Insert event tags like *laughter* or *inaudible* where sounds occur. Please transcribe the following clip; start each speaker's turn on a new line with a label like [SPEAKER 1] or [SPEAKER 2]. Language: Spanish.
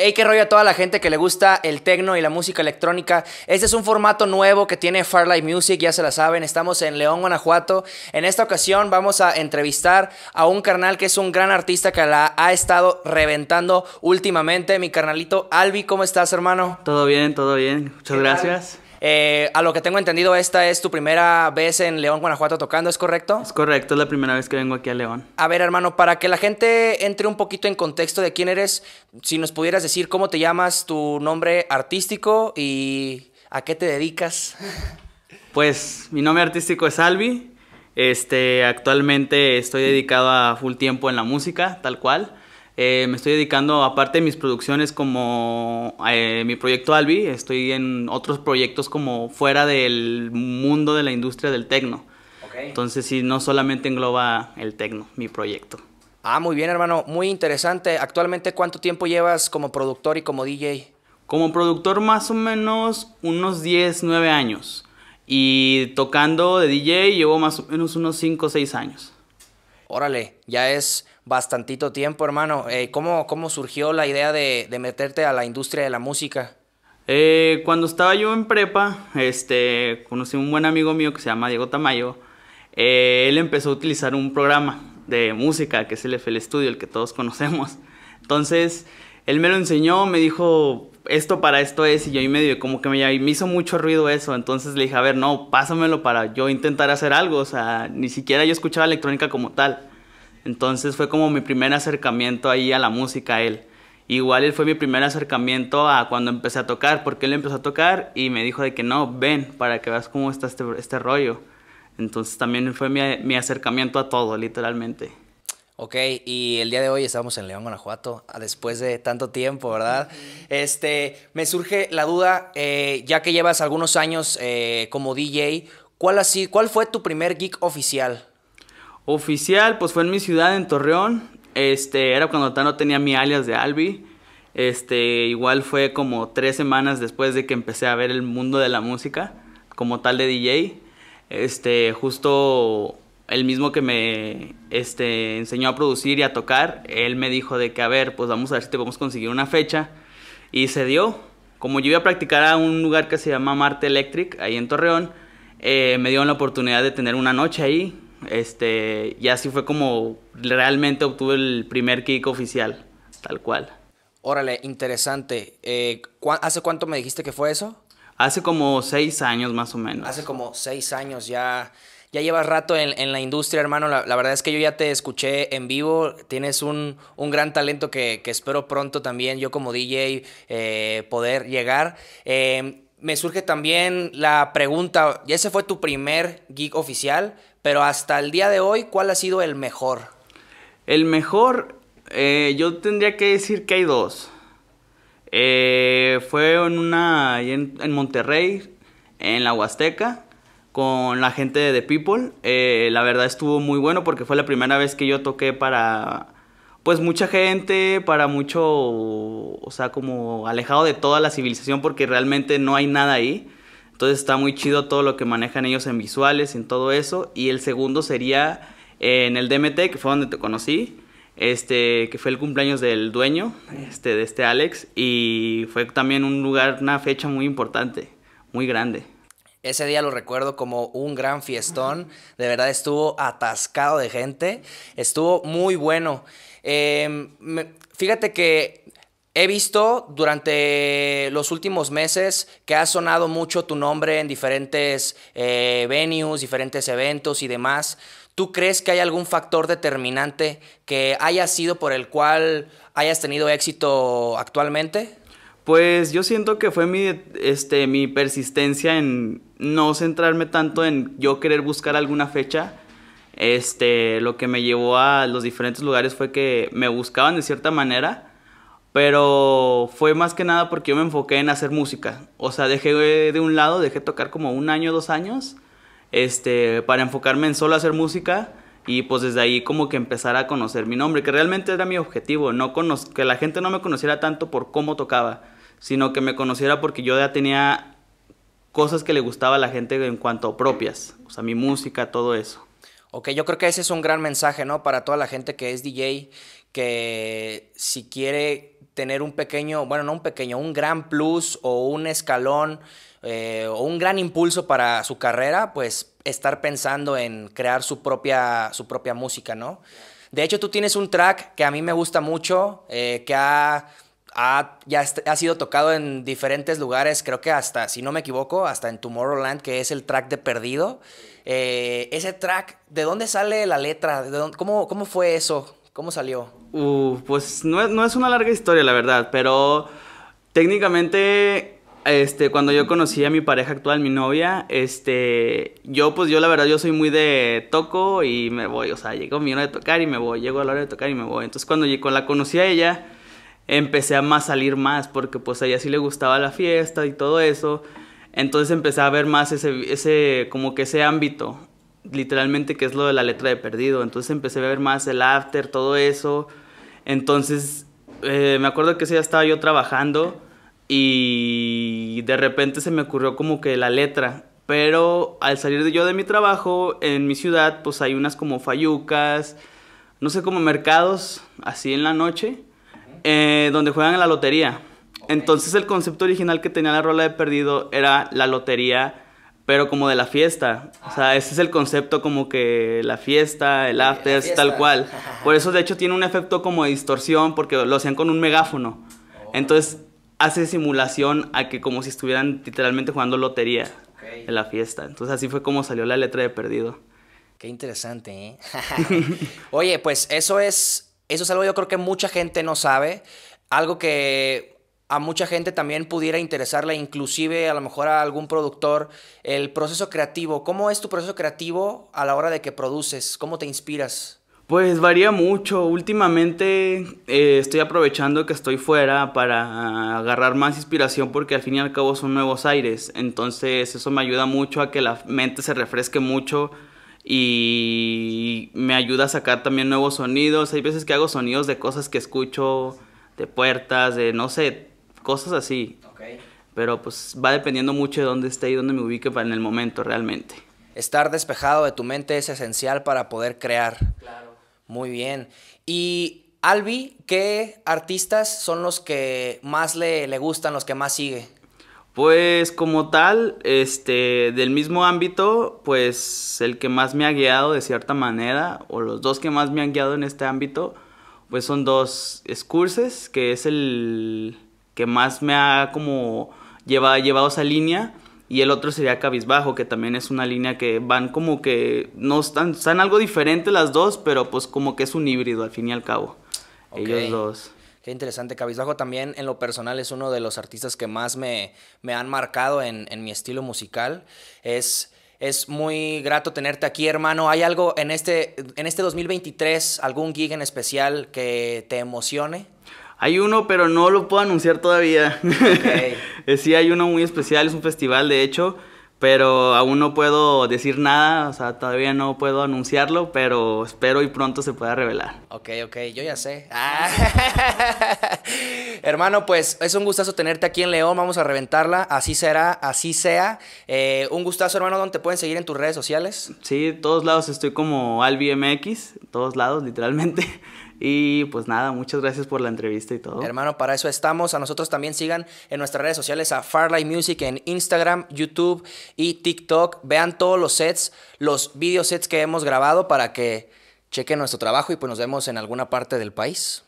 [SPEAKER 1] Hey, qué rollo a toda la gente que le gusta el tecno y la música electrónica. Este es un formato nuevo que tiene Farlight Music, ya se la saben. Estamos en León, Guanajuato. En esta ocasión vamos a entrevistar a un carnal que es un gran artista que la ha estado reventando últimamente. Mi carnalito Albi, ¿cómo estás, hermano?
[SPEAKER 2] Todo bien, todo bien. Muchas gracias.
[SPEAKER 1] Eh, a lo que tengo entendido, esta es tu primera vez en León, Guanajuato tocando, ¿es correcto?
[SPEAKER 2] Es correcto, es la primera vez que vengo aquí a León.
[SPEAKER 1] A ver, hermano, para que la gente entre un poquito en contexto de quién eres, si nos pudieras decir cómo te llamas, tu nombre artístico y a qué te dedicas. *laughs*
[SPEAKER 2] Pues mi nombre artístico es Alvi, Este, actualmente estoy dedicado a full tiempo en la música, tal cual. Eh, me estoy dedicando, aparte de mis producciones como eh, mi proyecto Albi, estoy en otros proyectos como fuera del mundo de la industria del tecno. Entonces sí, no solamente engloba el tecno, mi proyecto.
[SPEAKER 1] Ah, muy bien hermano, muy interesante. Actualmente, ¿cuánto tiempo llevas como
[SPEAKER 2] productor y como DJ? Como productor más o menos unos 10, 9 años. Y tocando de DJ llevo más o menos unos 5 o 6 años.
[SPEAKER 1] Órale, ya es bastantito tiempo, hermano. Eh, ¿cómo, surgió la idea de, meterte a la industria de la música?
[SPEAKER 2] Eh, cuando estaba yo en prepa, este, conocí a un buen amigo mío que se llama Diego Tamayo. Eh, él empezó a utilizar un programa de música que es el FL Studio, el que todos *laughs* conocemos. Entonces, él me lo enseñó, me dijo, esto para esto es, y yo ahí medio como que me, me hizo mucho ruido eso, entonces le dije, a ver, no, pásamelo para yo intentar hacer algo, o sea, ni siquiera yo escuchaba electrónica como tal. Entonces fue como mi primer acercamiento ahí a la música, él. Igual él fue mi primer acercamiento a cuando empecé a tocar, porque él empezó a tocar y me dijo de que no, ven para que veas cómo está este, este rollo. Entonces también fue mi acercamiento a todo, literalmente.
[SPEAKER 1] Ok, y el día de hoy estamos en León, Guanajuato, después de tanto tiempo, ¿verdad? Este, me surge la duda, eh, ya que llevas algunos años eh, como DJ, ¿cuál, así, ¿cuál fue tu primer geek oficial? Oficial, pues
[SPEAKER 2] fue en mi ciudad, en Torreón. Este, era cuando no tenía mi alias de Albi. Este, igual fue como tres semanas después de que empecé a ver el mundo de la música como tal de DJ. Este, justo el mismo que me este, enseñó a producir y a tocar, él me dijo de que, a ver, pues vamos a ver si te podemos conseguir una fecha. Y se dio. Como yo iba a practicar a un lugar que se llama Marte Electric, ahí en Torreón, eh, me dieron la oportunidad de tener una noche ahí. Este, y así fue como realmente obtuve el primer kick oficial, tal cual.
[SPEAKER 1] Órale, interesante. Eh, ¿Hace cuánto me dijiste que fue eso?
[SPEAKER 2] Hace como seis años más o menos. Hace
[SPEAKER 1] como seis años ya ya llevas rato en, la industria, hermano. La, verdad es que yo ya te escuché en vivo. Tienes un, gran talento que, espero pronto también, yo como DJ, eh, poder llegar. Em, me surge también la pregunta, ya ese fue tu primer geek oficial, pero hasta el día de hoy, ¿cuál ha sido el mejor?
[SPEAKER 2] El mejor, eh, yo tendría que decir que hay dos. Eh, fue en una en, Monterrey, en la Huasteca, con la gente de People. Eh, la verdad estuvo muy bueno porque fue la primera vez que yo toqué para pues mucha gente, para mucho, o sea, como alejado de toda la civilización porque realmente no hay nada ahí. Entonces está muy chido todo lo que manejan ellos en visuales, en todo eso. Y el segundo sería en el DMT, que fue donde te conocí este que fue el cumpleaños del dueño este de este Alex y fue también un lugar una fecha muy importante muy grande
[SPEAKER 1] ese día lo recuerdo como un gran fiestón. De verdad estuvo atascado de gente. Estuvo muy bueno. Em, fíjate que He visto durante los últimos meses que ha sonado mucho tu nombre en diferentes eh, venues, diferentes eventos y demás. ¿Tú crees que hay algún factor determinante que haya sido por el cual hayas tenido éxito actualmente?
[SPEAKER 2] Pues yo siento que fue mi, este, mi persistencia en, no centrarme tanto en yo querer buscar alguna fecha. Este, lo que me llevó a los diferentes lugares fue que me buscaban de cierta manera, pero fue más que nada porque yo me enfoqué en hacer música. O sea, dejé de un lado, dejé tocar como un año, dos años, este, para enfocarme en solo hacer música y pues desde ahí como que empezar a conocer mi nombre, que realmente era mi objetivo, no que la gente no me conociera tanto por cómo tocaba, sino que me conociera porque yo ya tenía cosas que le gustaba a la gente en cuanto a propias, o sea, mi música, todo eso.
[SPEAKER 1] Ok, yo creo que ese es un gran mensaje, ¿no? Para toda la gente que es DJ, que si quiere tener un pequeño, bueno, no un pequeño, un gran plus o un escalón eh, o un gran impulso para su carrera, pues estar pensando en crear su propia, su propia música, ¿no? De hecho, tú tienes un track que a mí me gusta mucho, eh, que ha ha, ya ha sido tocado en diferentes lugares, creo que hasta, si no me equivoco, hasta en Tomorrowland, que es el track de Perdido. Eh, ese track, ¿de dónde sale la letra? cómo, fue eso? ¿Cómo salió?
[SPEAKER 2] pues no es, una larga historia, la verdad, pero técnicamente, este, cuando yo conocí a mi pareja actual, mi novia, este, yo pues yo la verdad, yo soy muy de toco y me voy, o sea, llego a mi hora de tocar y me voy, llego a la hora de tocar y me voy. Entonces cuando la conocí a ella empecé a más salir más, porque pues a ella sí le gustaba la fiesta y todo eso. Entonces empecé a ver más ese, ese, como que ese ámbito, literalmente que es lo de la letra de perdido. Entonces empecé a ver más el after, todo eso. Entonces eh, me acuerdo que ese día estaba yo trabajando y de repente se me ocurrió como que la letra. Pero al salir yo de mi trabajo, en mi ciudad, pues hay unas como fayucas, no sé, como mercados, así en la noche. Eh, donde juegan en la lotería. Entonces el concepto original que tenía la rola de perdido era la lotería, pero como de la fiesta. O sea, ese es el concepto como que la fiesta, el after, tal cual. Por eso de hecho tiene un efecto como de distorsión porque lo hacían con un megáfono. Entonces hace simulación a que como si estuvieran literalmente jugando lotería en la fiesta. Entonces así fue como salió la letra de perdido.
[SPEAKER 1] Qué interesante,
[SPEAKER 2] ¿eh? *laughs*
[SPEAKER 1] Oye, pues eso es eso es algo yo creo que mucha gente no sabe, algo que a mucha gente también pudiera interesarle, inclusive a lo mejor a algún productor, el proceso creativo. ¿Cómo es tu proceso creativo a la hora de que produces? ¿Cómo te inspiras?
[SPEAKER 2] Pues varía mucho. Últimamente eh, estoy aprovechando que estoy fuera para agarrar más inspiración porque al fin y al cabo son nuevos aires. Entonces eso me ayuda mucho a que la mente se refresque mucho y me ayuda a sacar también nuevos sonidos. Hay veces que hago sonidos de cosas que escucho, de puertas, de no sé, cosas así. Pero pues va dependiendo mucho de dónde esté y dónde me ubique en el momento realmente.
[SPEAKER 1] Estar despejado de tu mente es esencial para poder crear. Claro. Muy bien. Y Albi, ¿qué artistas son los que más le, le gustan, los que más sigue?
[SPEAKER 2] Pues como tal, este, del mismo ámbito, pues el que más me ha guiado de cierta manera, o los dos que más me han guiado en este ámbito, pues son dos escurses que es el que más me ha como lleva, llevado esa línea, y el otro sería Cabizbajo, que también es una línea que van como que, no están, están algo diferentes las dos, pero pues como que es un híbrido al fin y al cabo, ellos dos.
[SPEAKER 1] Qué interesante. Cabizbajo también en lo personal es uno de los artistas que más me, me han marcado en, en mi estilo musical. Es es muy grato tenerte aquí, hermano. ¿Hay algo en este, en este 2023, algún gig en especial que te emocione?
[SPEAKER 2] Hay uno, pero no lo puedo anunciar todavía. *laughs* sí, hay uno muy especial, es un festival, de hecho pero aún no puedo decir nada, o sea, todavía no puedo anunciarlo, pero espero y pronto se pueda revelar.
[SPEAKER 1] Ok, ok, yo ya sé.
[SPEAKER 2] *laughs* Hermano, pues
[SPEAKER 1] es un gustazo tenerte aquí en León, vamos a reventarla, así será, así sea. Eh, un gustazo, hermano, ¿dónde te pueden seguir en tus redes sociales?
[SPEAKER 2] Sí, todos lados estoy como AlbiMX, todos lados, literalmente. Y pues nada, muchas gracias por la entrevista y todo. Hermano, para eso estamos. A nosotros
[SPEAKER 1] también sigan en nuestras redes sociales a Farlight Music en Instagram, YouTube y TikTok. Vean todos los sets, los video sets que hemos grabado para que chequen nuestro trabajo y pues nos vemos en alguna parte del país.